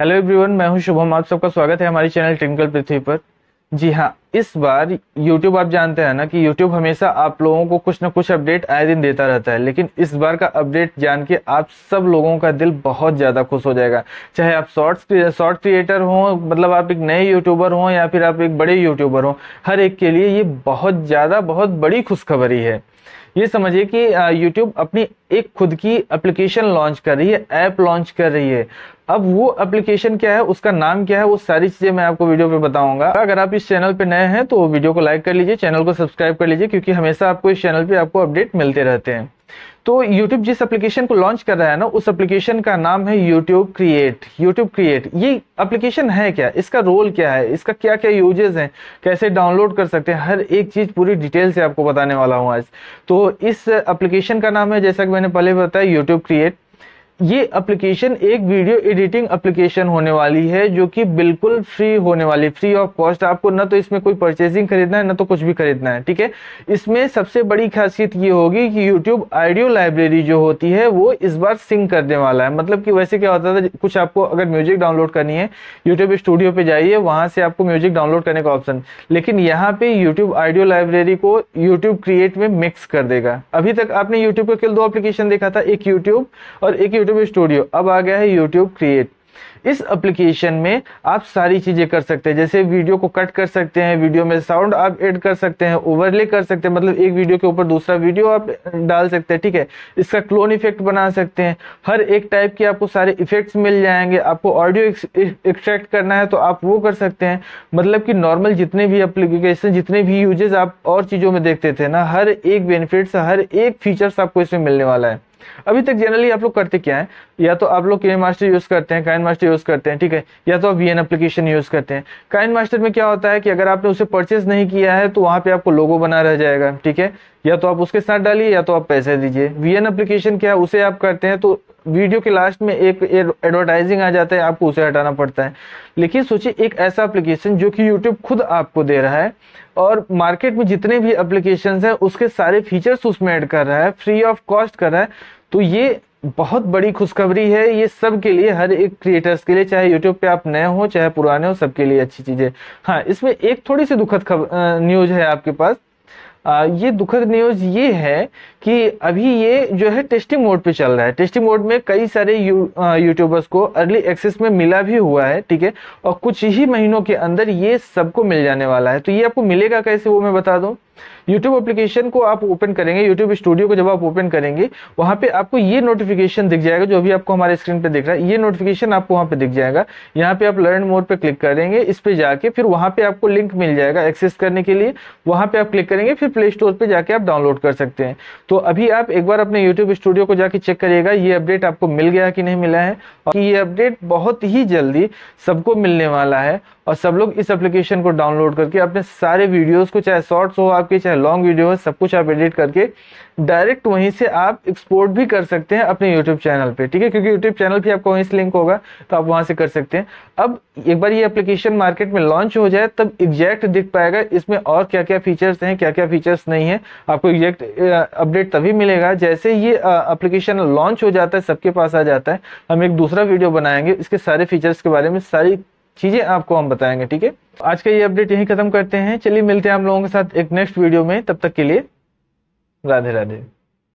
hello everyone मैं हूं शुभम आप सबका स्वागत है हमारे चैनल ट्रिंकल पृथ्वी पर जी हाँ इस बार यूट्यूब आप जानते हैं ना कि यूट्यूब हमेशा आप लोगों को कुछ ना कुछ अपडेट आए दिन देता रहता है लेकिन इस बार का अपडेट जान के आप सब लोगों का दिल बहुत ज़्यादा खुश हो जाएगा चाहे आप शॉर्ट्स शॉर्ट क्रिएटर हों मतलब आप एक नए यूट्यूबर हों या फिर आप एक बड़े यूट्यूबर हों हर एक के लिए ये बहुत ज़्यादा बहुत बड़ी खुशखबरी है ये समझिए कि यूट्यूब अपनी एक खुद की एप्लीकेशन लॉन्च कर रही है ऐप लॉन्च कर रही है अब वो एप्लीकेशन क्या है उसका नाम क्या है वो सारी चीजें मैं आपको वीडियो पे बताऊंगा अगर आप इस चैनल पे नए हैं तो वीडियो को लाइक कर लीजिए चैनल को सब्सक्राइब कर लीजिए क्योंकि हमेशा आपको इस चैनल पे आपको अपडेट मिलते रहते हैं तो YouTube जिस एप्लीकेशन को लॉन्च कर रहा है ना उस एप्लीकेशन का नाम है YouTube Create YouTube Create ये एप्लीकेशन है क्या इसका रोल क्या है इसका क्या क्या यूजेस हैं कैसे डाउनलोड कर सकते हैं हर एक चीज़ पूरी डिटेल से आपको बताने वाला हूँ आज तो इस एप्लीकेशन का नाम है जैसा कि मैंने पहले बताया YouTube Create ये एप्लीकेशन एक वीडियो एडिटिंग एप्लीकेशन होने वाली है जो कि बिल्कुल फ्री होने वाली फ्री ऑफ कॉस्ट आपको ना तो इसमें कोई परचेजिंग खरीदना है ना तो कुछ भी खरीदना है ठीक है इसमें सबसे बड़ी खासियत ये होगी कि यूट्यूब ऑडियो लाइब्रेरी जो होती है वो इस बार सिंक करने वाला है मतलब कि वैसे क्या होता था कुछ आपको अगर म्यूजिक डाउनलोड करनी है यूट्यूब स्टूडियो पर जाइए वहां से आपको म्यूजिक डाउनलोड करने का ऑप्शन लेकिन यहाँ पे यूट्यूब ऑडियो लाइब्रेरी को यूट्यूब क्रिएट में मिक्स कर देगा अभी तक आपने यूट्यूब का केवल दो अप्लीकेशन देखा था एक यूट्यूब और एक यूट्यूब स्टूडियो अब आ गया है यूट्यूब क्रिएट इस एप्लीकेशन में आप सारी चीज़ें कर सकते हैं जैसे वीडियो को कट कर सकते हैं वीडियो में साउंड आप ऐड कर सकते हैं ओवरले कर सकते हैं मतलब एक वीडियो के ऊपर दूसरा वीडियो आप डाल सकते हैं ठीक है इसका क्लोन इफेक्ट बना सकते हैं हर एक टाइप के आपको सारे इफेक्ट्स मिल जाएंगे आपको ऑडियो एक्सट्रैक्ट करना है तो आप वो कर सकते हैं मतलब कि नॉर्मल जितने भी अप्लीकेशन जितने भी यूजेज आप और चीज़ों में देखते थे ना हर एक बेनिफिट्स हर एक फीचर्स आपको इसमें मिलने वाला है अभी तक जनरली आप लोग करते क्या है या तो आप लोग के मास्टर यूज करते हैं काइन मास्टर यूज करते हैं ठीक है या तो आप वी एप्लीकेशन यूज करते हैं काइन मास्टर में क्या होता है कि अगर आपने उसे परचेज नहीं किया है तो वहां पे आपको लोगो बना रह जाएगा ठीक है या तो आप उसके साथ डालिए या तो आप पैसे दीजिए वीएन एप्लीकेशन क्या है उसे आप करते हैं तो वीडियो के लास्ट में एक एडवर्टाइजिंग आ जाता है आपको उसे हटाना पड़ता है लेकिन सोचिए एक ऐसा एप्लीकेशन जो कि यूट्यूब खुद आपको दे रहा है और मार्केट में जितने भी एप्लीकेशन हैं उसके सारे फीचर्स उसमें ऐड कर रहा है फ्री ऑफ कॉस्ट कर रहा है तो ये बहुत बड़ी खुशखबरी है ये सब के लिए हर एक क्रिएटर्स के लिए चाहे यूट्यूब पे आप नए हो चाहे पुराने हो सबके लिए अच्छी चीज़ है हाँ इसमें एक थोड़ी सी दुखद खबर न्यूज है आपके पास ये दुखद न्यूज़ ये है कि अभी ये जो है टेस्टिंग मोड पे चल रहा है टेस्टिंग मोड में कई सारे यू, यूट्यूबर्स को अर्ली एक्सेस में मिला भी हुआ है ठीक है और कुछ ही महीनों के अंदर ये सबको मिल जाने वाला है तो ये आपको मिलेगा कैसे वो मैं बता दूं यूट्यूब एप्लीकेशन को आप ओपन करेंगे यूट्यूब स्टूडियो को जब आप ओपन करेंगे वहां पे आपको ये नोटिफिकेशन दिख जाएगा जो अभी आपको हमारे स्क्रीन पे दिख रहा है ये नोटिफिकेशन आपको वहां पे दिख जाएगा यहाँ पे आप लर्न मोड पे क्लिक करेंगे इस पे जाके फिर वहां पे आपको लिंक मिल जाएगा एक्सेस करने के लिए वहां पे आप क्लिक करेंगे फिर प्ले स्टोर पर जाके आप डाउनलोड कर सकते हैं तो अभी आप एक बार अपने यूट्यूब स्टूडियो को जाके चेक करिएगा ये अपडेट आपको मिल गया कि नहीं मिला है ये अपडेट बहुत ही जल्दी सबको मिलने वाला है और सब लोग इस एप्लीकेशन को डाउनलोड करके अपने सारे वीडियोस को चाहे शॉर्ट्स हो आपके चाहे लॉन्ग वीडियो हो सब कुछ आप एडिट करके डायरेक्ट वहीं से आप एक्सपोर्ट भी कर सकते हैं अपने यूट्यूब चैनल पे ठीक है क्योंकि यूट्यूब चैनल भी आपको वहीं से लिंक होगा तो आप वहां से कर सकते हैं अब एक बार ये एप्लीकेशन मार्केट में लॉन्च हो जाए तब एग्जैक्ट दिख पाएगा इसमें और क्या क्या फीचर्स हैं क्या क्या फीचर्स नहीं है आपको एग्जैक्ट अपडेट तभी मिलेगा जैसे ये अप्लीकेशन लॉन्च हो जाता है सबके पास आ जाता है हम एक दूसरा वीडियो बनाएंगे इसके सारे फीचर्स के बारे में सारी चीज़ें आपको हम बताएंगे ठीक है आज का ये अपडेट यही खत्म करते हैं चलिए मिलते हैं आप लोगों के साथ एक नेक्स्ट वीडियो में तब तक के लिए राधे राधे